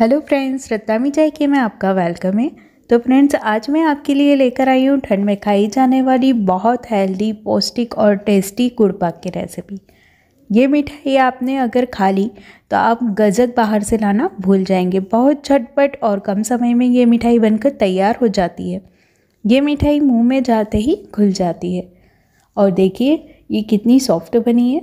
hello friends रत्ता चाय के में आपका वेलकम है तो फ्रेंड्स आज मैं आपके लिए लेकर आई हूँ ठंड में खाई जाने वाली बहुत हेल्दी पौष्टिक और टेस्टी गुड़पाक की रेसिपी ये मिठाई आपने अगर खा ली तो आप गजक बाहर से लाना भूल जाएंगे बहुत झटपट और कम समय में ये मिठाई बनकर तैयार हो जाती है ये मिठाई मुँह में जाते ही घुल जाती है और देखिए ये कितनी सॉफ्ट बनी है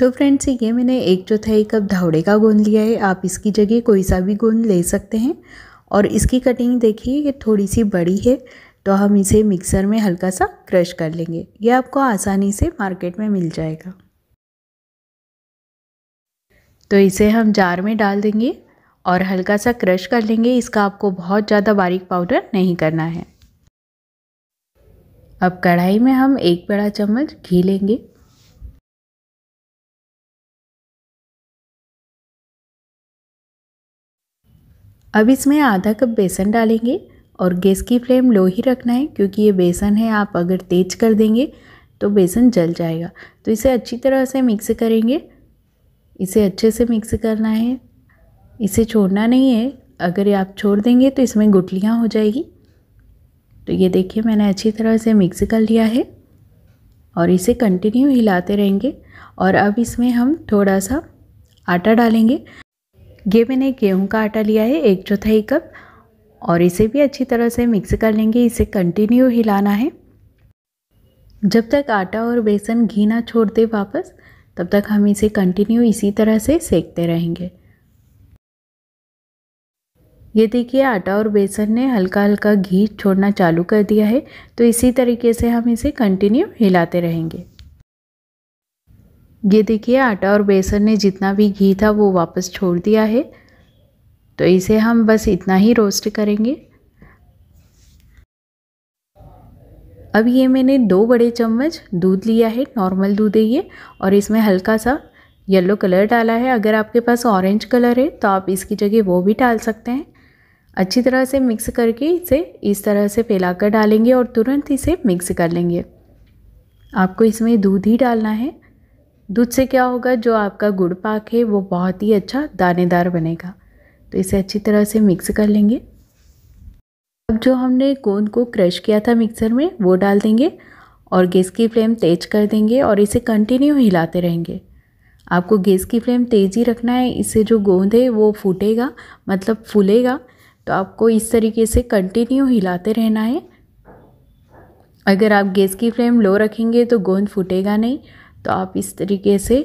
तो फ्रेंड्स ये मैंने एक चौथाई कप धावड़े का गोंद लिया है आप इसकी जगह कोई सा भी गोंद ले सकते हैं और इसकी कटिंग देखिए ये थोड़ी सी बड़ी है तो हम इसे मिक्सर में हल्का सा क्रश कर लेंगे ये आपको आसानी से मार्केट में मिल जाएगा तो इसे हम जार में डाल देंगे और हल्का सा क्रश कर लेंगे इसका आपको बहुत ज़्यादा बारीक पाउडर नहीं करना है अब कढ़ाई में हम एक बड़ा चम्मच घी लेंगे अब इसमें आधा कप बेसन डालेंगे और गैस की फ्लेम लो ही रखना है क्योंकि ये बेसन है आप अगर तेज कर देंगे तो बेसन जल जाएगा तो इसे अच्छी तरह से मिक्स करेंगे इसे अच्छे से मिक्स करना है इसे छोड़ना नहीं है अगर आप छोड़ देंगे तो इसमें गुटलियाँ हो जाएगी तो ये देखिए मैंने अच्छी तरह से मिक्स कर लिया है और इसे कंटिन्यू हिलाते रहेंगे और अब इसमें हम थोड़ा सा आटा डालेंगे ये मैंने गेहूं का आटा लिया है एक चौथाई कप और इसे भी अच्छी तरह से मिक्स कर लेंगे इसे कंटिन्यू हिलाना है जब तक आटा और बेसन घी ना छोड़ दे वापस तब तक हम इसे कंटिन्यू इसी तरह से सेकते रहेंगे ये देखिए आटा और बेसन ने हल्का हल्का घी छोड़ना चालू कर दिया है तो इसी तरीके से हम इसे कंटिन्यू हिलाते रहेंगे ये देखिए आटा और बेसन ने जितना भी घी था वो वापस छोड़ दिया है तो इसे हम बस इतना ही रोस्ट करेंगे अब ये मैंने दो बड़े चम्मच दूध लिया है नॉर्मल दूध है ये और इसमें हल्का सा येलो कलर डाला है अगर आपके पास ऑरेंज कलर है तो आप इसकी जगह वो भी डाल सकते हैं अच्छी तरह से मिक्स करके इसे इस तरह से फैला कर डालेंगे और तुरंत इसे मिक्स कर लेंगे आपको इसमें दूध ही डालना है दूध से क्या होगा जो आपका गुड़ पाक है वो बहुत ही अच्छा दानेदार बनेगा तो इसे अच्छी तरह से मिक्स कर लेंगे अब जो हमने गोंद को क्रश किया था मिक्सर में वो डाल देंगे और गैस की फ्लेम तेज़ कर देंगे और इसे कंटिन्यू हिलाते रहेंगे आपको गैस की फ्लेम तेज़ ही रखना है इससे जो गोंद है वो फूटेगा मतलब फूलेगा तो आपको इस तरीके से कंटिन्यू हिलाते रहना है अगर आप गैस की फ्लेम लो रखेंगे तो गोंद फूटेगा नहीं तो आप इस तरीके से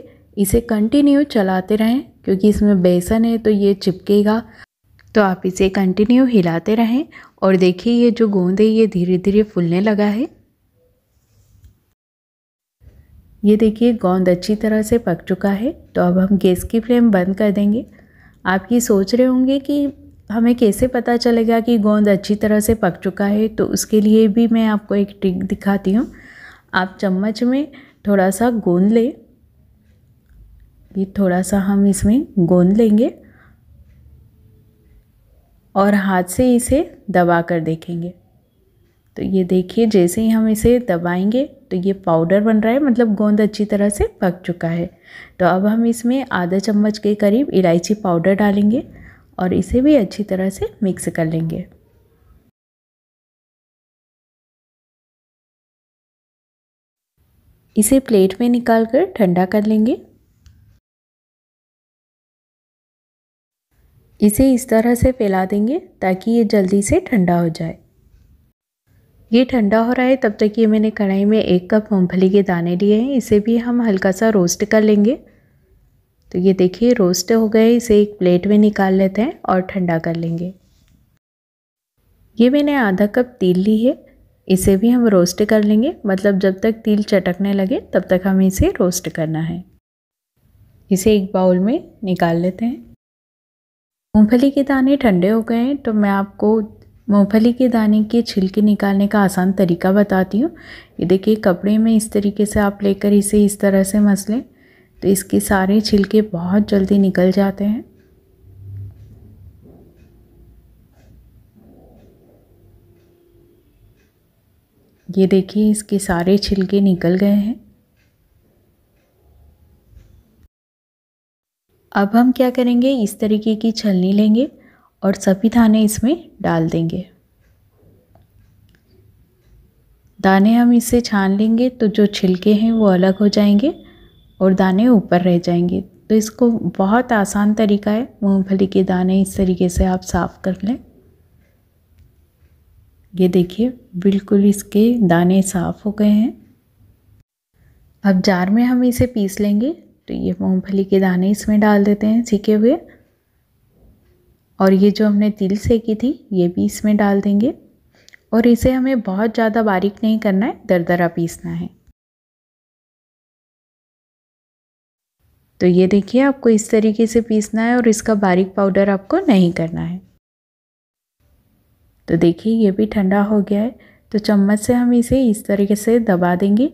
इसे कंटिन्यू चलाते रहें क्योंकि इसमें बेसन है तो ये चिपकेगा तो आप इसे कंटिन्यू हिलाते रहें और देखिए ये जो गोंद है ये धीरे धीरे फूलने लगा है ये देखिए गोंद अच्छी तरह से पक चुका है तो अब हम गैस की फ्लेम बंद कर देंगे आप ये सोच रहे होंगे कि हमें कैसे पता चलेगा कि गोंद अच्छी तरह से पक चुका है तो उसके लिए भी मैं आपको एक ट्रिक दिखाती हूँ आप चम्मच में थोड़ा सा गोंद लें ये थोड़ा सा हम इसमें गोंद लेंगे और हाथ से इसे दबा कर देखेंगे तो ये देखिए जैसे ही हम इसे दबाएंगे तो ये पाउडर बन रहा है मतलब गोंद अच्छी तरह से पक चुका है तो अब हम इसमें आधा चम्मच के करीब इलायची पाउडर डालेंगे और इसे भी अच्छी तरह से मिक्स कर लेंगे इसे प्लेट में निकाल कर ठंडा कर लेंगे इसे इस तरह से फैला देंगे ताकि ये जल्दी से ठंडा हो जाए ये ठंडा हो रहा है तब तक ये मैंने कढ़ाई में एक कप मूँगफली के दाने लिए हैं इसे भी हम हल्का सा रोस्ट कर लेंगे तो ये देखिए रोस्ट हो गए इसे एक प्लेट में निकाल लेते हैं और ठंडा कर लेंगे ये मैंने आधा कप तिल ली है इसे भी हम रोस्ट कर लेंगे मतलब जब तक तिल चटकने लगे तब तक हमें इसे रोस्ट करना है इसे एक बाउल में निकाल लेते हैं मूंगफली के दाने ठंडे हो गए हैं तो मैं आपको मूंगफली के दाने के छिलके निकालने का आसान तरीका बताती हूँ ये देखिए कपड़े में इस तरीके से आप लेकर इसे इस तरह से मस लें तो इसके सारे छिलके बहुत जल्दी निकल जाते हैं ये देखिए इसके सारे छिलके निकल गए हैं अब हम क्या करेंगे इस तरीके की छलनी लेंगे और सभी दाने इसमें डाल देंगे दाने हम इसे छान लेंगे तो जो छिलके हैं वो अलग हो जाएंगे और दाने ऊपर रह जाएंगे तो इसको बहुत आसान तरीका है मूँगफली के दाने इस तरीके से आप साफ़ कर लें ये देखिए बिल्कुल इसके दाने साफ़ हो गए हैं अब जार में हम इसे पीस लेंगे तो ये मूंगफली के दाने इसमें डाल देते हैं सीखे हुए और ये जो हमने तिल सेकी थी ये भी इसमें डाल देंगे और इसे हमें बहुत ज़्यादा बारीक नहीं करना है दरदरा पीसना है तो ये देखिए आपको इस तरीके से पीसना है और इसका बारीक पाउडर आपको नहीं करना है तो देखिए ये भी ठंडा हो गया है तो चम्मच से हम इसे इस तरीके से दबा देंगे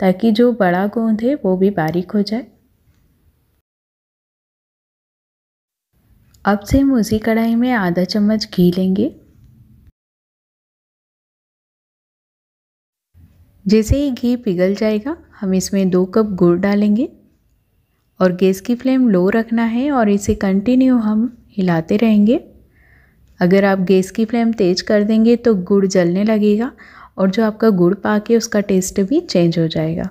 ताकि जो बड़ा गोंद है वो भी बारीक हो जाए अब से हम उसी कढ़ाई में आधा चम्मच घी लेंगे जैसे ही घी पिघल जाएगा हम इसमें दो कप गुड़ डालेंगे और गैस की फ्लेम लो रखना है और इसे कंटिन्यू हम हिलाते रहेंगे अगर आप गैस की फ्लेम तेज़ कर देंगे तो गुड़ जलने लगेगा और जो आपका गुड़ पाके उसका टेस्ट भी चेंज हो जाएगा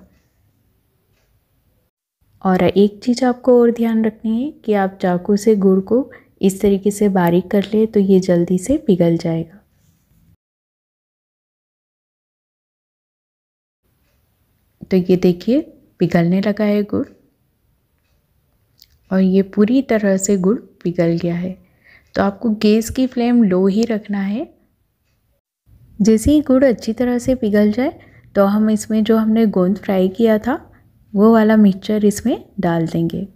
और एक चीज़ आपको और ध्यान रखनी है कि आप चाकू से गुड़ को इस तरीके से बारीक कर ले तो ये जल्दी से पिघल जाएगा तो ये देखिए पिघलने लगा है गुड़ और ये पूरी तरह से गुड़ पिघल गया है तो आपको गैस की फ्लेम लो ही रखना है जैसे ही गुड़ अच्छी तरह से पिघल जाए तो हम इसमें जो हमने गोंद फ्राई किया था वो वाला मिक्सचर इसमें डाल देंगे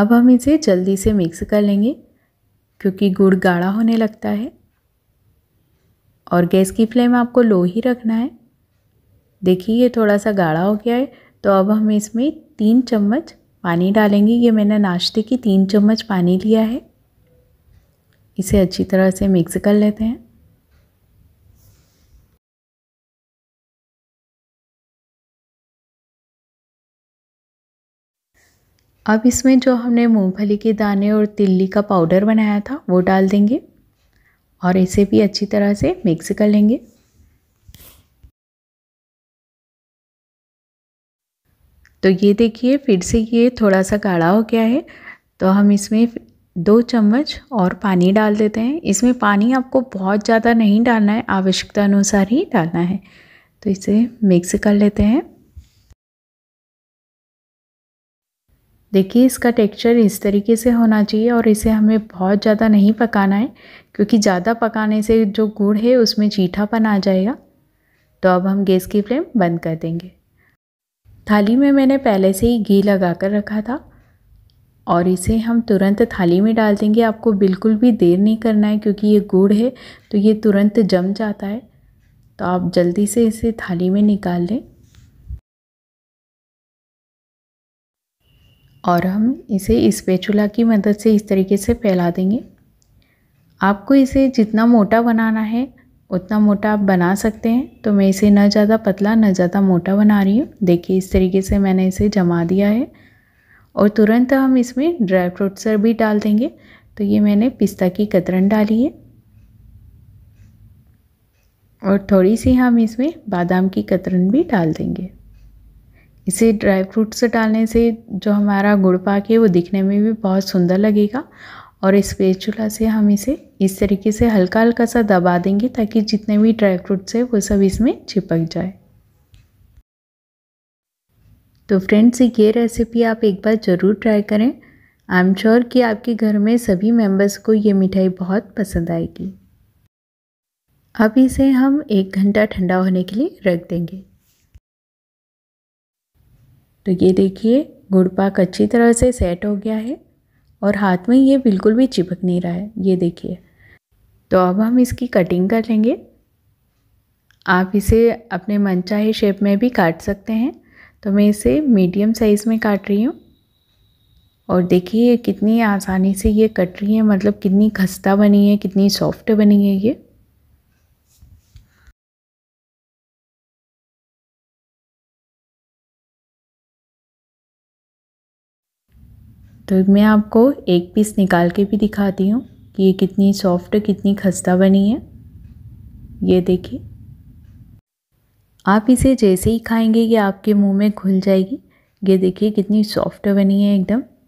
अब हम इसे जल्दी से मिक्स कर लेंगे क्योंकि गुड़ गाढ़ा होने लगता है और गैस की फ्लेम आपको लो ही रखना है देखिए ये थोड़ा सा गाढ़ा हो गया है तो अब हम इसमें तीन चम्मच पानी डालेंगे ये मैंने नाश्ते की तीन चम्मच पानी लिया है इसे अच्छी तरह से मिक्स कर लेते हैं अब इसमें जो हमने मूंगफली के दाने और तिल्ली का पाउडर बनाया था वो डाल देंगे और इसे भी अच्छी तरह से मिक्स कर लेंगे तो ये देखिए फिर से ये थोड़ा सा गाढ़ा हो गया है तो हम इसमें दो चम्मच और पानी डाल देते हैं इसमें पानी आपको बहुत ज़्यादा नहीं डालना है आवश्यकता अनुसार ही डालना है तो इसे मिक्स कर लेते हैं देखिए इसका टेक्सचर इस तरीके से होना चाहिए और इसे हमें बहुत ज़्यादा नहीं पकाना है क्योंकि ज़्यादा पकाने से जो गुड़ है उसमें चीठापन आ जाएगा तो अब हम गैस की फ्लेम बंद कर देंगे थाली में मैंने पहले से ही घी लगा कर रखा था और इसे हम तुरंत थाली में डाल देंगे आपको बिल्कुल भी देर नहीं करना है क्योंकि ये गुड़ है तो ये तुरंत जम जाता है तो आप जल्दी से इसे थाली में निकाल लें और हम इसे स्पेचुला की मदद से इस तरीके से फैला देंगे आपको इसे जितना मोटा बनाना है उतना मोटा आप बना सकते हैं तो मैं इसे ना ज़्यादा पतला ना ज़्यादा मोटा बना रही हूँ देखिए इस तरीके से मैंने इसे जमा दिया है और तुरंत हम इसमें ड्राई फ्रूट सर भी डाल देंगे तो ये मैंने पिस्ता की कतरन डाली है और थोड़ी सी हम इसमें बादाम की कतरन भी डाल देंगे इसे ड्राई फ्रूट्स डालने से जो हमारा गुड़ पाक है वो दिखने में भी बहुत सुंदर लगेगा और इस चूल्हा से हम इसे इस तरीके से हल्का हल्का सा दबा देंगे ताकि जितने भी ड्राई फ्रूट्स है वो सब इसमें चिपक जाए तो फ्रेंड्स ये रेसिपी आप एक बार ज़रूर ट्राई करें आई एम श्योर कि आपके घर में सभी मेंबर्स को ये मिठाई बहुत पसंद आएगी अब इसे हम एक घंटा ठंडा होने के लिए रख देंगे तो ये देखिए गुड़ पाक अच्छी तरह से सेट हो गया है और हाथ में ये बिल्कुल भी चिपक नहीं रहा है ये देखिए तो अब हम इसकी कटिंग कर लेंगे आप इसे अपने मनचाहे शेप में भी काट सकते हैं तो मैं इसे मीडियम साइज़ में काट रही हूँ और देखिए कितनी आसानी से ये कट रही है मतलब कितनी खस्ता बनी है कितनी सॉफ्ट बनी है ये तो मैं आपको एक पीस निकाल के भी दिखाती हूँ कि ये कितनी सॉफ्ट कितनी खस्ता बनी है ये देखिए आप इसे जैसे ही खाएंगे ये आपके मुंह में घुल जाएगी ये देखिए कितनी सॉफ्ट बनी है एकदम